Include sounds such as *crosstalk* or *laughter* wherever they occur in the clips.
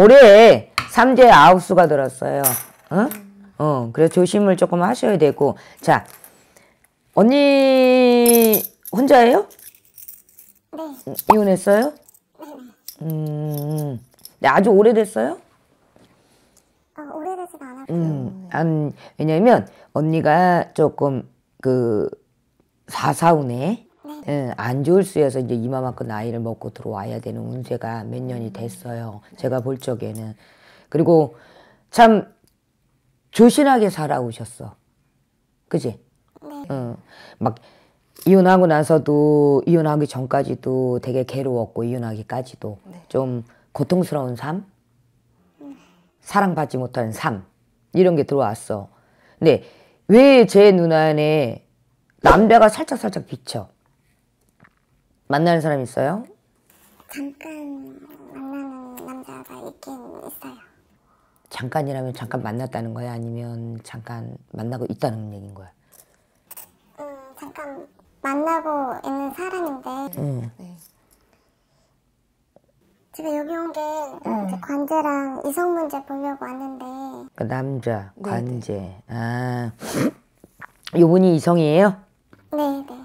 올해 삼재 아홉수가 들었어요. 어? 어, 그래서 조심을 조금 하셔야 되고. 자, 언니 혼자예요? 네. 이혼했어요? 네, 네. 음, 네, 아주 오래됐어요? 어, 아, 오래되진 않았어요. 음, 왜냐면 언니가 조금 그 사사운에 예, 안 좋을 수여서 이제 이만큼 나이를 먹고 들어와야 되는 운세가 몇 년이 됐어요. 제가 볼 적에는. 그리고 참 조신하게 살아오셨어. 그지? 네. 응. 막 이혼하고 나서도 이혼하기 전까지도 되게 괴로웠고 이혼하기까지도 네. 좀 고통스러운 삶? 사랑받지 못하삶 이런 게 들어왔어. 근데 왜 제 눈안에 남자가 살짝살짝 비쳐? 만나는 사람 있어요? 잠깐 만나 남자가 있긴 있어요. 잠깐이라면 잠깐 만났다는 거야? 아니면 잠깐 만나고 있다는 얘기인 거야? 음, 잠깐 만나고 있는 사람인데 음. 네. 제가 여기 온게 음. 관제랑 이성 문제 보려고 왔는데 그 남자, 네, 네. 관제. 네네. 아, *sniffs* 요분이 이성이에요? 네네. 네.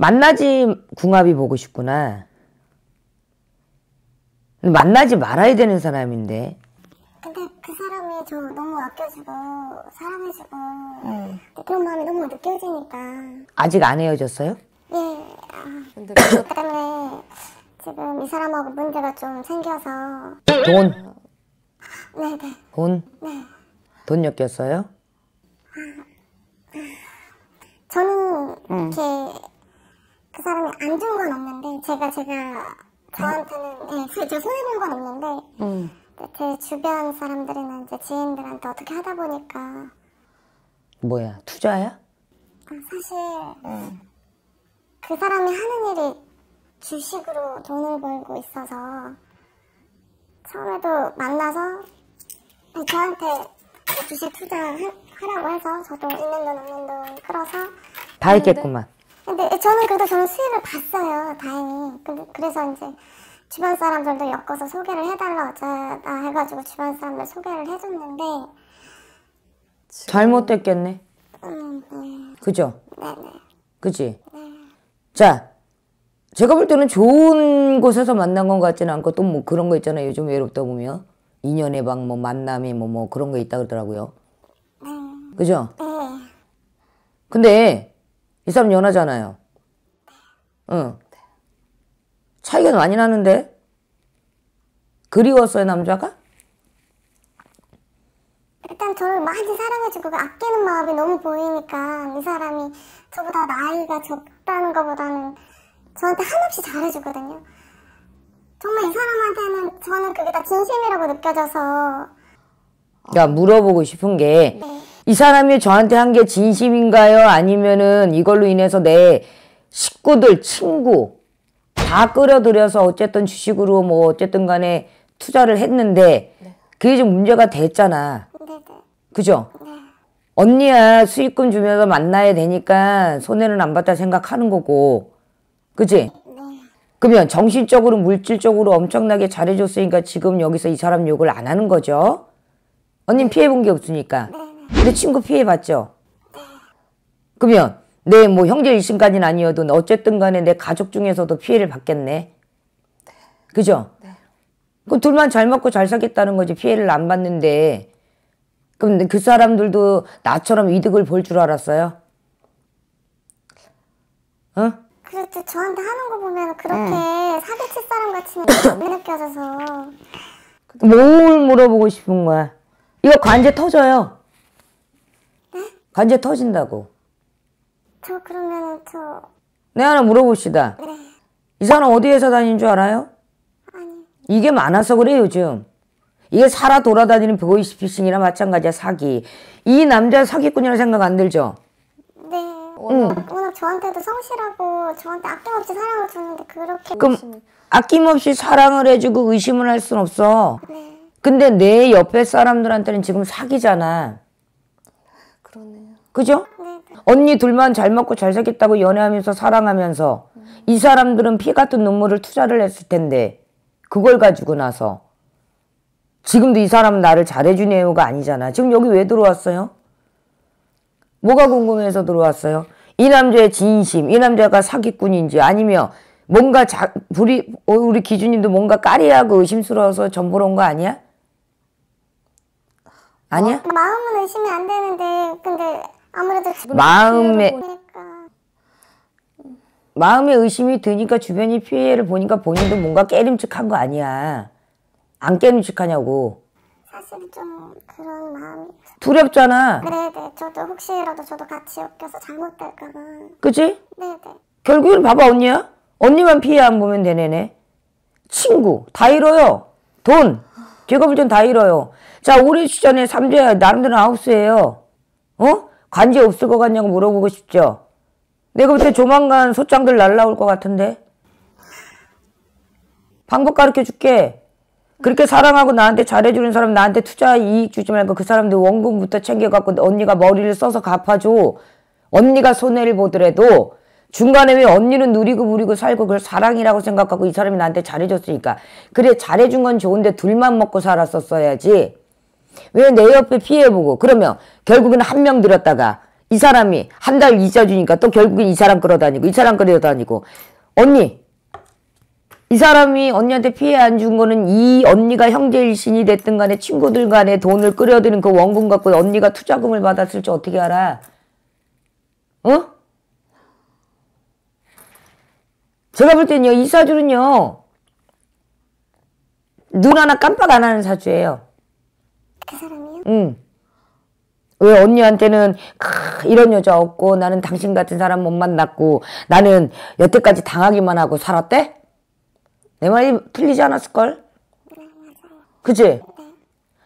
만나지 궁합이 보고 싶구나. 만나지 말아야 되는 사람인데. 근데 그 사람이 저 너무 아껴주고 사랑해주고 음. 그런 마음이 너무 느껴지니까. 아직 안 헤어졌어요? 예. 아. 근데 그 때문에 지금 이 사람하고 문제가 좀 생겨서. 돈. 네네. 네. 돈. 네. 돈 엮였어요? 아, 아. 저는 음. 이렇게 사람이 안 좋은 건 없는데 제가 제가 저한테는 예, 네, 손해본 *laughs* 건 없는데 음. 제 그, 그 주변 사람들이나 이제 지인들한테 어떻게 하다 보니까 뭐야 투자야? 아, 사실 음. 그 사람이 하는 일이 주식으로 돈을 벌고 있어서 처음에도 만나서 저한테 주식 투자하라고 해서 저도 있는 돈 없는 돈 끌어서 다 했겠구만 근데 저는 그래도 저는 수입을 봤어요. 다행히. 그, 그래서 이제 주변 사람들도 엮어서 소개를 해달라 어쩌다 해가지고 주변 사람들 소개를 해줬는데 잘못됐겠네. 음, 네. 그죠? 네네. 그지? 네. 자, 제가 볼 때는 좋은 곳에서 만난 것 같지는 않고 또 뭐 그런 거 있잖아요. 요즘 외롭다 보면 인연의 방, 뭐 만남이 뭐뭐 뭐 그런 거 있다 그러더라고요. 네. 그죠? 네. 근데 이 사람 연하잖아요. 응. 차이가 많이 나는데? 그리웠어요, 남자가? 일단 저를 많이 사랑해주고 그 아끼는 마음이 너무 보이니까 이 사람이 저보다 나이가 적다는 것보다는 저한테 한없이 잘해주거든요. 정말 이 사람한테는 저는 그게 다 진심이라고 느껴져서 그 물어보고 싶은 게 네. 이 사람이 저한테 한 게 진심인가요? 아니면은 이걸로 인해서 내 식구들, 친구 다 끌어들여서 어쨌든 주식으로 뭐 어쨌든 간에 투자를 했는데 그게 좀 문제가 됐잖아. 그죠? 언니야 수익금 주면서 만나야 되니까 손해는 안 봤다 생각하는 거고. 그지? 네. 그러면 정신적으로 물질적으로 엄청나게 잘해줬으니까 지금 여기서 이 사람 욕을 안 하는 거죠? 언니 네. 피해본 게 없으니까. 네. 내 친구 피해봤죠? 그러면 내 뭐 형제 일신까지는 아니어도 어쨌든 간에 내 가족 중에서도 피해를 받겠네. 그죠? 네. 그 둘만 잘 먹고 잘 살겠다는 거지 피해를 안 받는데 그럼 그 사람들도 나처럼 이득을 볼 줄 알았어요? 어? 그렇죠. 저한테 하는 거 보면 그렇게 응. 사기칠 사람 같이 안 느껴져서. 뭘 물어보고 싶은 거야? 이거 관제 터져요. 관절 터진다고. 저 그러면 저... 내 하나 물어봅시다. 네. 이 사람 어디 회사 다니는 줄 알아요? 아니. 이게 많아서 그래 요즘. 이게 살아 돌아다니는 보이스피싱이나 마찬가지야 사기. 이 남자 사기꾼이라 생각 안 들죠? 네. 응. 워낙 저한테도 성실하고 저한테 아낌없이 사랑을 줬는데 그렇게 그럼 아낌없이 사랑을 해주고 의심을 할 순 없어. 네. 근데 내 옆에 사람들한테는 지금 사기잖아. 그죠? 언니 둘만 잘 먹고 잘 살겠다고 연애하면서 사랑하면서 이 사람들은 피 같은 눈물을 투자를 했을 텐데 그걸 가지고 나서 지금도 이 사람은 나를 잘해주네요가 아니잖아. 지금 여기 왜 들어왔어요? 뭐가 궁금해서 들어왔어요? 이 남자의 진심, 이 남자가 사기꾼인지 아니면 뭔가 자, 우리, 어, 우리 기준님도 뭔가 까리하고 의심스러워서 전보러 온 거 아니야? 아니야? 어, 마음은 의심이 안 되는데 근데 아무래도 뭐 마음에 마음에 의심이 드니까 주변이 피해를 보니까 본인도 뭔가 깨림칙한 거 아니야. 안 깨림칙하냐고. 사실 좀 그런 마음이 두렵잖아. 네네. 저도 혹시라도 저도 같이 웃겨서 잘못될까봐. 그치? 네네. 결국엔 봐봐 언니야. 언니만 피해 안 보면 되네네. 친구 다 잃어요. 돈 제가 볼 땐 다 잃어요. 자 올해 시전에 3 삼재 나름대로 아홉스예요 어? 관계 없을 것 같냐고 물어보고 싶죠. 내가 네, 그때 조만간 소장들 날라올 것 같은데. 방법 가르쳐 줄게. 그렇게 사랑하고 나한테 잘해주는 사람 나한테 투자 이익 주지 말고 그 사람들 원금부터 챙겨갖고 언니가 머리를 써서 갚아줘. 언니가 손해를 보더라도 중간에 왜 언니는 누리고 부리고 살고 그걸 사랑이라고 생각하고 이 사람이 나한테 잘해줬으니까 그래 잘해준 건 좋은데 둘만 먹고 살았었어야지 왜내 옆에 피해보고 그러면 결국에는한 명 들었다가 이 사람이 한 달 이자 주니까 또 결국엔 이 사람 끌어다니고 이 사람 끌어다니고 언니 이 사람이 언니한테 피해 안 준 거는 이 언니가 형제 일신이 됐든 간에 친구들 간에 돈을 끌어들는그 원금 갖고 언니가 투자금을 받았을 지 어떻게 알아? 어? 제가 볼 때는요 이 사주는요 눈 하나 깜빡 안 하는 사주예요. 그 사람이요? 응. 왜 언니한테는 크, 이런 여자 없고 나는 당신 같은 사람 못 만났고 나는 여태까지 당하기만 하고 살았대? 내 말이 틀리지 않았을걸? 그치? 네.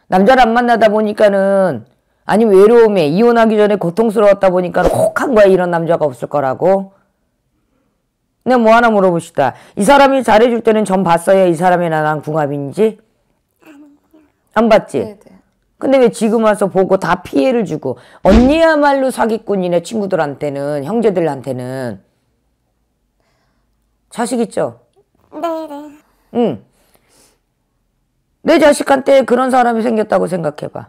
남자를 안 만나다 보니까는 아니 외로움에 이혼하기 전에 고통스러웠다 보니까 혹한 거야 이런 남자가 없을 거라고 근데 네, 뭐 하나 물어봅시다 이 사람이 잘해줄 때는 전 봤어요 이 사람이나 난 궁합인지? 안 봤지? 네네. 네. 근데 왜 지금 와서 보고 다 피해를 주고 언니야말로 사기꾼이네 친구들한테는 형제들한테는 자식 있죠? 네네. 네. 응. 내 자식한테 그런 사람이 생겼다고 생각해봐.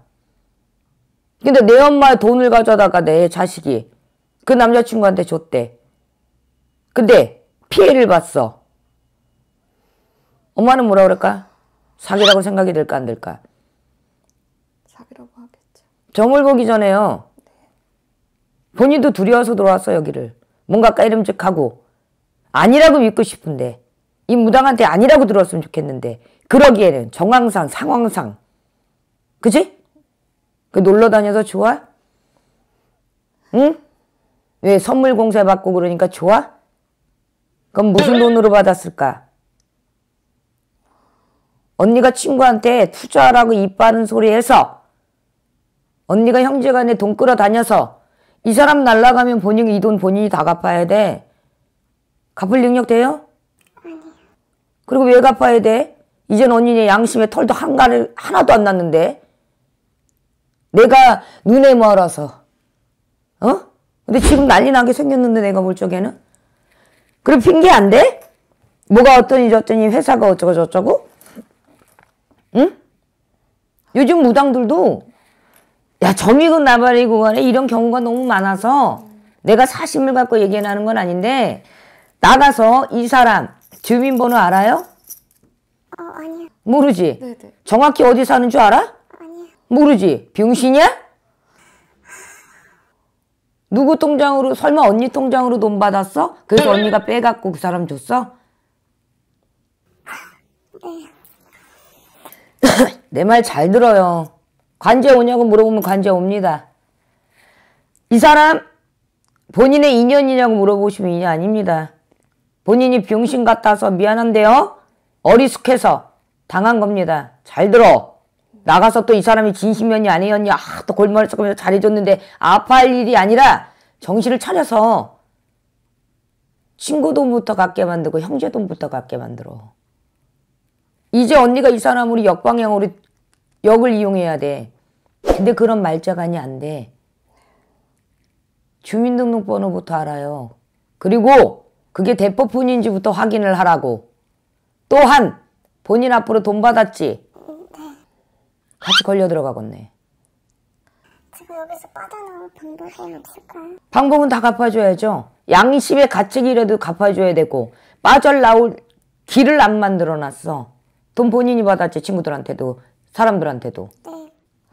근데 내 엄마의 돈을 가져다가 내 자식이 그 남자친구한테 줬대. 근데 피해를 봤어. 엄마는 뭐라 그럴까? 사기라고 생각이 들까 안 들까? 들어고 하겠죠. 점을 보기 전에요. 네. 본인도 두려워서 들어왔어 여기를. 뭔가 까이름직하고 아니라고 믿고 싶은데 이 무당한테 아니라고 들었으면 좋겠는데 그러기에는 정황상 상황상 그지? 그 놀러 다녀서 좋아? 응? 왜 선물 공세 받고 그러니까 좋아? 그럼 무슨 돈으로 받았을까? 언니가 친구한테 투자라고 하입 빠른 소리 해서 언니가 형제간에 돈 끌어다녀서 이 사람 날라가면 본인 이 돈 본인이 다 갚아야 돼. 갚을 능력 돼요? 아니요. 그리고 왜 갚아야 돼? 이젠 언니네 양심에 털도 한가를 하나도 안 났는데. 내가 눈에 멀어서. 어? 근데 지금 난리 나게 생겼는데 내가 볼 적에는. 그럼 핑계 안 돼? 뭐가 어떠니 저쩌니 회사가 어쩌고 저쩌고? 응? 요즘 무당들도 야 정의군 그 나발이 구간에 그 이런 경우가 너무 많아서 내가 사심을 갖고 얘기하는 건 아닌데 나가서 이 사람 주민번호 알아요? 어 아니요. 모르지. 네네. 정확히 어디 사는 줄 알아? 아니요. 모르지. 병신이야? 누구 통장으로 설마 언니 통장으로 돈 받았어? 그래서 언니가 빼갖고 그 사람 줬어? 네. *laughs* 내 말 잘 들어요. 관제 오냐고 물어보면 관제 옵니다. 이 사람 본인의 인연이냐고 물어보시면 인연 아닙니다. 본인이 병신 같아서 미안한데요. 어리숙해서 당한 겁니다. 잘 들어. 나가서 또 이 사람이 진심이었냐 아니었냐 아, 또 골머리 썩으면서 잘해줬는데 아파할 일이 아니라 정신을 차려서 친구 돈부터 갖게 만들고 형제 돈부터 갖게 만들어. 이제 언니가 이 사람으로 역방향으로 역을 이용해야 돼. 근데 그런 말자간이 안 돼. 주민등록번호부터 알아요. 그리고 그게 대포폰인지부터 확인을 하라고. 또한 본인 앞으로 돈 받았지? 같이 걸려 들어가겠네. 제가 여기서 빠져나올 방법은 없을까요? 방법은 다 갚아줘야죠. 양심의 가책이라도 갚아줘야 되고 빠져나올 길을 안 만들어놨어. 돈 본인이 받았지 친구들한테도 사람들한테도. 네.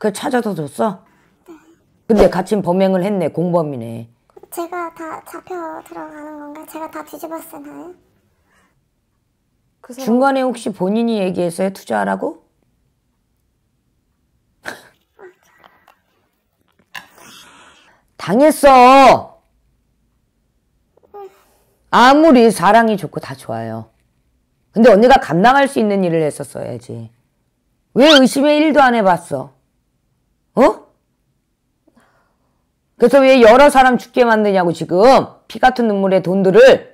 그 찾아서 줬어? 네. 근데 같이 범행을 했네. 공범이네. 제가 다 잡혀 들어가는 건가? 제가 다 뒤집어 쓰나요? 그 사람... 중간에 혹시 본인이 얘기했어요? 투자하라고? *laughs* 당했어! 아무리 사랑이 좋고 다 좋아요. 근데 언니가 감당할 수 있는 일을 했었어야지. 왜 의심의 일도안 해봤어? 어? 그래서 왜 여러 사람 죽게 만드냐고 지금 피 같은 눈물의 돈들을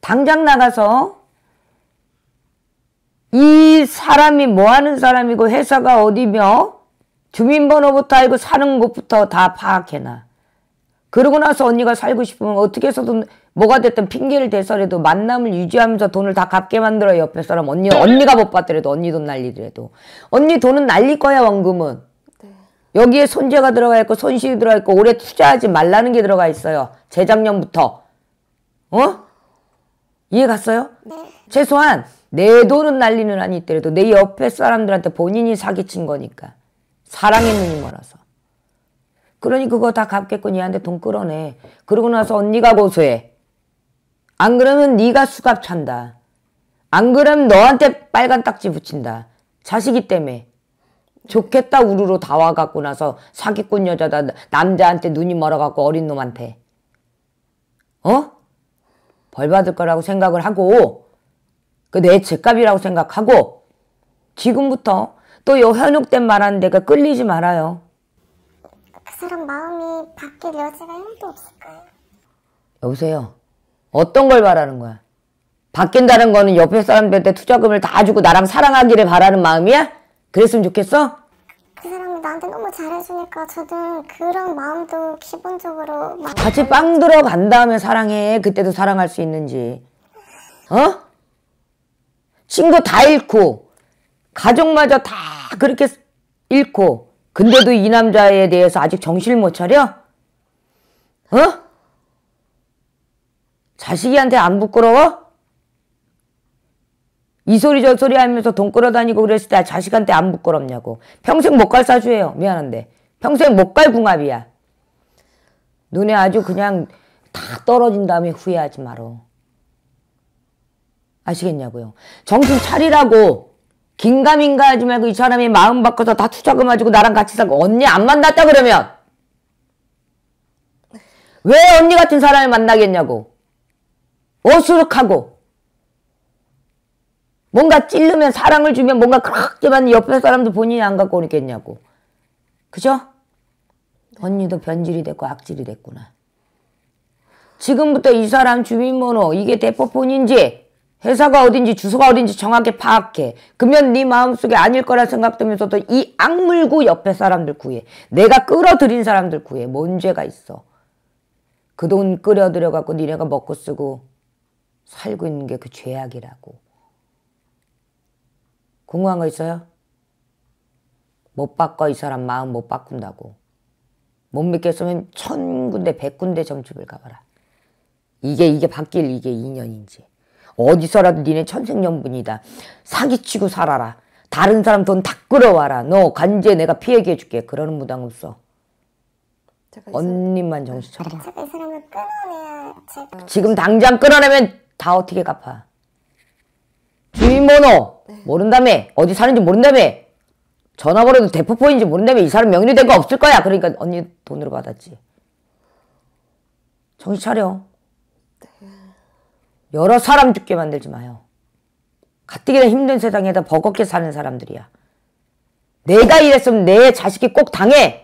당장 나가서 이 사람이 뭐 하는 사람이고 회사가 어디며 주민번호부터 알고 사는 곳부터 다 파악해놔. 그러고 나서 언니가 살고 싶으면 어떻게 해서든 뭐가 됐든 핑계를 대서라도 만남을 유지하면서 돈을 다 갚게 만들어 옆에 사람 언니 언니가 못 받더라도 언니 돈 날리더라도 언니 돈은 날릴 거야 원금은 네. 여기에 손재가 들어가 있고 손실이 들어가 있고 올해 투자하지 말라는 게 들어가 있어요 재작년부터 어 이해 갔어요? 네. 최소한 내 돈은 날리는 아니 있더라도 내 옆에 사람들한테 본인이 사기친 거니까 사랑의 눈이 멀어서 그러니 그거 다 갚겠고 얘한테 돈 끌어내 그러고 나서 언니가 고소해 안 그러면 네가 수갑 찬다. 안 그러면 너한테 빨간 딱지 붙인다. 자식이 때문에. 좋겠다 우르르 다 와갖고 나서 사기꾼 여자다 남자한테 눈이 멀어갖고 어린 놈한테. 어? 벌 받을 거라고 생각을 하고 그내 죄값이라고 생각하고 지금부터 또 요 현혹된 말하는 데가 끌리지 말아요. 그 사람 마음이 바뀔 여지가 1도 없을 거요 여보세요? 어떤 걸 바라는 거야? 바뀐다는 거는 옆에 사람들한테 투자금을 다 주고 나랑 사랑하기를 바라는 마음이야? 그랬으면 좋겠어? 그 사람이 나한테 너무 잘해주니까 저도 그런 마음도 기본적으로 막... 같이 빵 들어간 다음에 사랑해 그때도 사랑할 수 있는지 어? 친구 다 잃고 가족마저 다 그렇게 잃고 근데도 이 남자에 대해서 아직 정신 못 차려? 어? 자식이한테 안 부끄러워? 이 소리 저 소리 하면서 돈 끌어다니고 그랬을 때 자식한테 안 부끄럽냐고. 평생 못 갈 사주예요. 미안한데. 평생 못 갈 궁합이야. 눈에 아주 그냥 다 떨어진 다음에 후회하지 마라. 아시겠냐고요. 정신 차리라고. 긴가민가 하지 말고 이 사람이 마음 바꿔서 다 투자금 가지고 나랑 같이 살고 언니 안 만났다 그러면 왜 언니 같은 사람을 만나겠냐고. 어수룩하고 뭔가 찔르면 사랑을 주면 뭔가 그렇게만 옆에 사람도 본인이 안 갖고 오겠냐고. 그죠? 언니도 변질이 됐고 악질이 됐구나. 지금부터 이 사람 주민번호 이게 대포폰인지 회사가 어딘지 주소가 어딘지 정확히 파악해. 그러면 네 마음속에 아닐 거라 생각되면서도 이 악물고 옆에 사람들 구해. 내가 끌어들인 사람들 구해. 뭔 죄가 있어. 그 돈 끌어들여갖고 니네가 먹고 쓰고 살고 있는 게 그 죄악이라고. 궁금한 거 있어요? 못 바꿔 이 사람 마음 못 바꾼다고. 못 믿겠으면 천 군데 백 군데 점집을 가봐라. 이게 이게 바뀔 이게 인연인지. 어디서라도 니네 천생연분이다. 사기치고 살아라. 다른 사람 돈 다 끌어와라. 너 관제 내가 피해게 해줄게. 그러는 무당 없어. 언니만 정신 차려. 지금 당장 끌어내면 다 어떻게 갚아? 주민번호 네. 모른다며 어디 사는지 모른다며 전화번호도 대포포인지 모른다며 이 사람 명의된 거 없을 거야 그러니까 언니 돈으로 받았지 정신 차려 네. 여러 사람 죽게 만들지 마요 가뜩이나 힘든 세상에다 버겁게 사는 사람들이야 내가 이랬으면 내 자식이 꼭 당해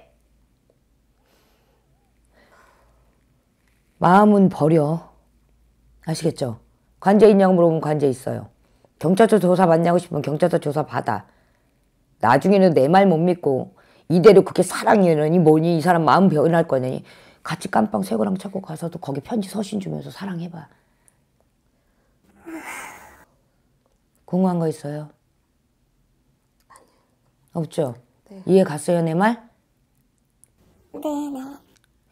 마음은 버려 아시겠죠? 관제 있냐고 물어보면 관제 있어요. 경찰서 조사 받냐고 싶으면 경찰서 조사 받아. 나중에는 내 말 못 믿고 이대로 그렇게 사랑이니 뭐니 이 사람 마음 변할 거니 같이 깜빵 새거랑 찾고 가서도 거기 편지 서신 주면서 사랑해봐. 궁금한 거 있어요? 없죠? 네. 이해 갔어요 내 말? 네, 네.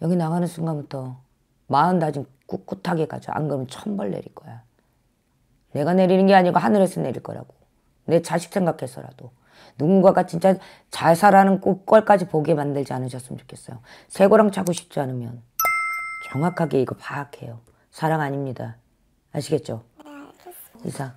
여기 나가는 순간부터 마음 다짐 꿋꿋하게 가자. 안 그러면 천벌 내릴 거야. 내가 내리는 게 아니고 하늘에서 내릴 거라고. 내 자식 생각해서라도. 누군가가 진짜 잘 살아는 꼴까지 보게 만들지 않으셨으면 좋겠어요. 새고랑 차고 싶지 않으면 정확하게 이거 파악해요. 사랑 아닙니다. 아시겠죠? 네, 이사.